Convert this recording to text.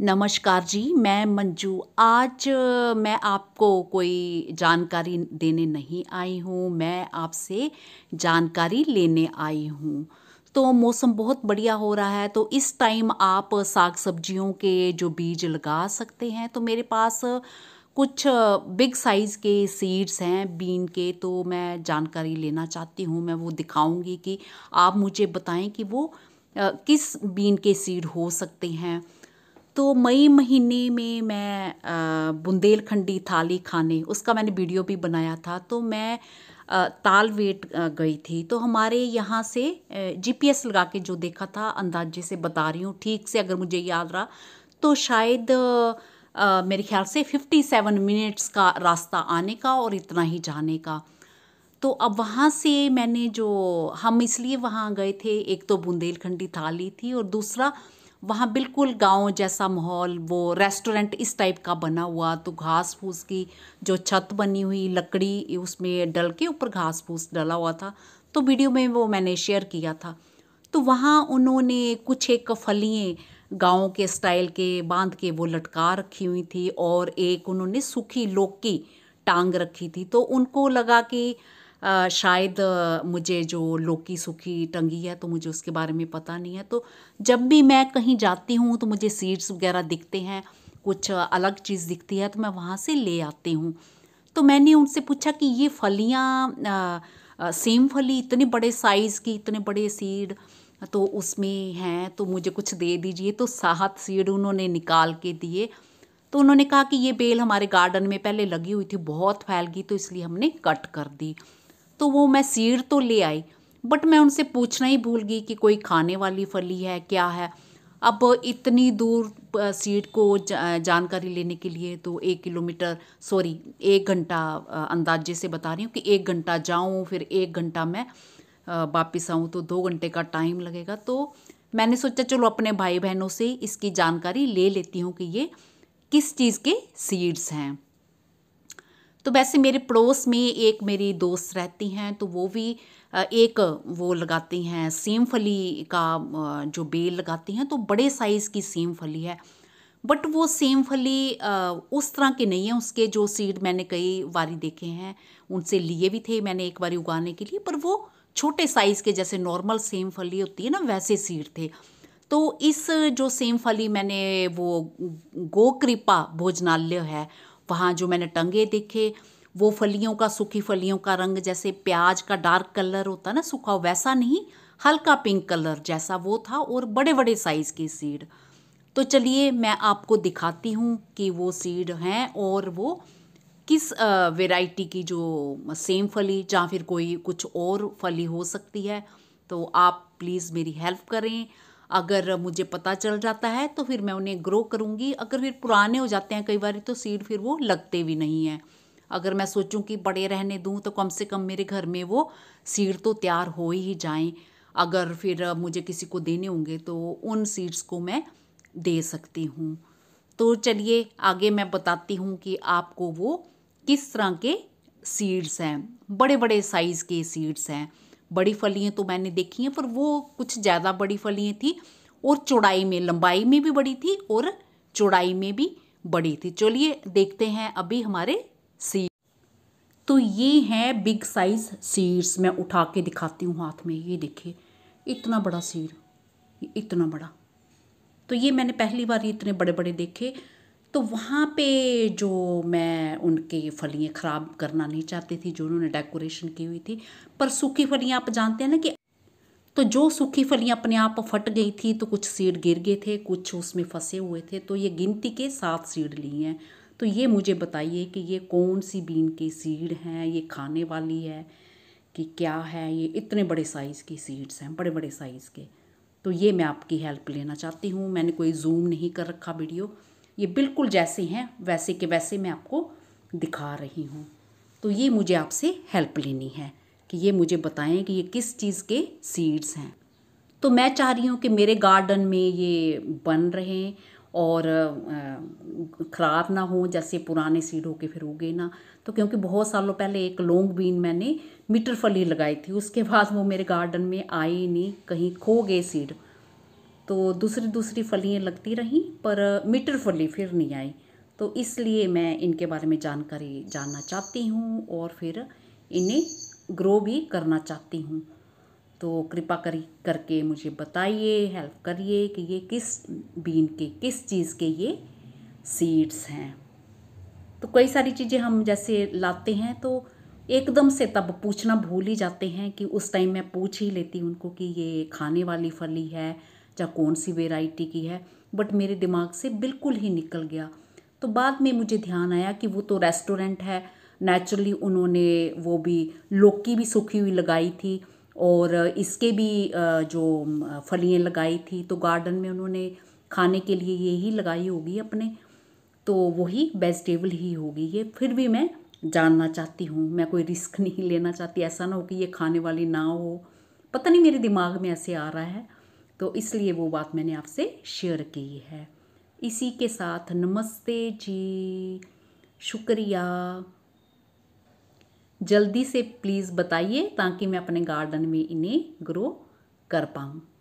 नमस्कार जी मैं मंजू आज मैं आपको कोई जानकारी देने नहीं आई हूँ मैं आपसे जानकारी लेने आई हूँ तो मौसम बहुत बढ़िया हो रहा है तो इस टाइम आप साग सब्जियों के जो बीज लगा सकते हैं तो मेरे पास कुछ बिग साइज़ के सीड्स हैं बीन के तो मैं जानकारी लेना चाहती हूँ मैं वो दिखाऊंगी कि आप मुझे बताएं कि वो किस बीन के सीड हो सकते हैं तो मई महीने में मैं बुंदेलखंडी थाली खाने उसका मैंने वीडियो भी बनाया था तो मैं तालवेट गई थी तो हमारे यहाँ से जीपीएस लगा के जो देखा था अंदाजे से बता रही हूँ ठीक से अगर मुझे याद रहा तो शायद मेरे ख्याल से 57 मिनट्स का रास्ता आने का और इतना ही जाने का तो अब वहाँ से मैंने जो हम इसलिए वहाँ गए थे एक तो बुंदेलखंडी थाली थी और दूसरा वहाँ बिल्कुल गांव जैसा माहौल वो रेस्टोरेंट इस टाइप का बना हुआ तो घास फूस की जो छत बनी हुई लकड़ी उसमें डल के ऊपर घास फूस डला हुआ था तो वीडियो में वो मैंने शेयर किया था तो वहाँ उन्होंने कुछ एक फलिए गाँव के स्टाइल के बांध के वो लटका रखी हुई थी और एक उन्होंने सूखी लोकी टांग रखी थी तो उनको लगा कि शायद मुझे जो लौकी सूखी टंगी है तो मुझे उसके बारे में पता नहीं है तो जब भी मैं कहीं जाती हूँ तो मुझे सीड्स वगैरह दिखते हैं कुछ अलग चीज़ दिखती है तो मैं वहाँ से ले आती हूँ तो मैंने उनसे पूछा कि ये फलियाँ सेम फली इतने बड़े साइज़ की इतने बड़े सीड तो उसमें हैं तो मुझे कुछ दे दीजिए तो सात सीड उन्होंने निकाल के दिए तो उन्होंने कहा कि ये बेल हमारे गार्डन में पहले लगी हुई थी बहुत फैल गई तो इसलिए हमने कट कर दी तो वो मैं सीड तो ले आई बट मैं उनसे पूछना ही भूल गई कि कोई खाने वाली फली है क्या है अब इतनी दूर सीट को जानकारी लेने के लिए तो एक किलोमीटर सॉरी एक घंटा अंदाजे से बता रही हूँ कि एक घंटा जाऊँ फिर एक घंटा मैं वापस आऊँ तो दो घंटे का टाइम लगेगा तो मैंने सोचा चलो अपने भाई बहनों से इसकी जानकारी ले लेती हूँ कि ये किस चीज़ के सीड्स हैं तो वैसे मेरे पड़ोस में एक मेरी दोस्त रहती हैं तो वो भी एक वो लगाती हैं सेम फली का जो बेल लगाती हैं तो बड़े साइज़ की सेम फली है बट वो सेम फली उस तरह के नहीं है उसके जो सीड मैंने कई बारी देखे हैं उनसे लिए भी थे मैंने एक बारी उगाने के लिए पर वो छोटे साइज़ के जैसे नॉर्मल सेम फली होती है ना वैसे सीड थे तो इस जो सेम फली मैंने वो गोकृपा भोजनालय है वहाँ जो मैंने टंगे देखे वो फलियों का सूखी फलियों का रंग जैसे प्याज का डार्क कलर होता ना सूखा वैसा नहीं हल्का पिंक कलर जैसा वो था और बड़े बड़े साइज़ की सीड तो चलिए मैं आपको दिखाती हूँ कि वो सीड हैं और वो किस वेराइटी की जो सेम फली या फिर कोई कुछ और फली हो सकती है तो आप प्लीज़ मेरी हेल्प करें अगर मुझे पता चल जाता है तो फिर मैं उन्हें ग्रो करूँगी अगर फिर पुराने हो जाते हैं कई बार तो सीड फिर वो लगते भी नहीं हैं अगर मैं सोचूं कि बड़े रहने दूं तो कम से कम मेरे घर में वो सीड तो तैयार हो ही जाएं अगर फिर मुझे किसी को देने होंगे तो उन सीड्स को मैं दे सकती हूँ तो चलिए आगे मैं बताती हूँ कि आपको वो किस तरह के सीड्स हैं बड़े बड़े साइज़ के सीड्स हैं बड़ी फलियाँ तो मैंने देखी हैं पर वो कुछ ज़्यादा बड़ी फलियाँ थी और चौड़ाई में लंबाई में भी बड़ी थी और चौड़ाई में भी बड़ी थी चलिए देखते हैं अभी हमारे सी तो ये हैं बिग साइज सीड्स मैं उठा के दिखाती हूँ हाथ में ये देखिए इतना बड़ा सीड इतना बड़ा तो ये मैंने पहली बार इतने बड़े बड़े देखे तो वहाँ पे जो मैं उनके फलियाँ ख़राब करना नहीं चाहती थी जो उन्होंने डेकोरेशन की हुई थी पर सूखी फलियाँ आप जानते हैं ना कि तो जो सूखी फलियाँ अपने आप फट गई थी तो कुछ सीड गिर गए थे कुछ उसमें फंसे हुए थे तो ये गिनती के सात सीड ली हैं तो ये मुझे बताइए कि ये कौन सी बीन की सीड हैं ये खाने वाली है कि क्या है ये इतने बड़े साइज़ की सीड्स हैं बड़े बड़े साइज़ के तो ये मैं आपकी हेल्प लेना चाहती हूँ मैंने कोई जूम नहीं कर रखा वीडियो ये बिल्कुल जैसे हैं वैसे के वैसे मैं आपको दिखा रही हूँ तो ये मुझे आपसे हेल्प लेनी है कि ये मुझे बताएं कि ये किस चीज़ के सीड्स हैं तो मैं चाह रही हूँ कि मेरे गार्डन में ये बन रहे और ख़राब ना हो जैसे पुराने सीड हो के फिर उगे ना तो क्योंकि बहुत सालों पहले एक लौंग बीन मैंने मीटर फली लगाई थी उसके बाद वो मेरे गार्डन में आए नहीं कहीं खो गए सीड तो दूसरी दूसरी फलियाँ लगती रहीं पर मीटर फली फिर नहीं आई तो इसलिए मैं इनके बारे में जानकारी जानना चाहती हूँ और फिर इन्हें ग्रो भी करना चाहती हूँ तो कृपा करी करके मुझे बताइए हेल्प करिए कि ये किस बीन के किस चीज़ के ये सीड्स हैं तो कई सारी चीज़ें हम जैसे लाते हैं तो एकदम से तब पूछना भूल ही जाते हैं कि उस टाइम मैं पूछ ही लेती उनको कि ये खाने वाली फली है चाहे कौन सी वेराइटी की है बट मेरे दिमाग से बिल्कुल ही निकल गया तो बाद में मुझे ध्यान आया कि वो तो रेस्टोरेंट है नेचुरली उन्होंने वो भी लौकी भी सूखी हुई लगाई थी और इसके भी जो फलियाँ लगाई थी तो गार्डन में उन्होंने खाने के लिए यही लगाई होगी अपने तो वही वेजिटेबल ही होगी ये फिर भी मैं जानना चाहती हूँ मैं कोई रिस्क नहीं लेना चाहती ऐसा ना हो कि ये खाने वाली ना हो पता नहीं मेरे दिमाग में ऐसे आ रहा है तो इसलिए वो बात मैंने आपसे शेयर की है इसी के साथ नमस्ते जी शुक्रिया जल्दी से प्लीज़ बताइए ताकि मैं अपने गार्डन में इन्हें ग्रो कर पाऊँ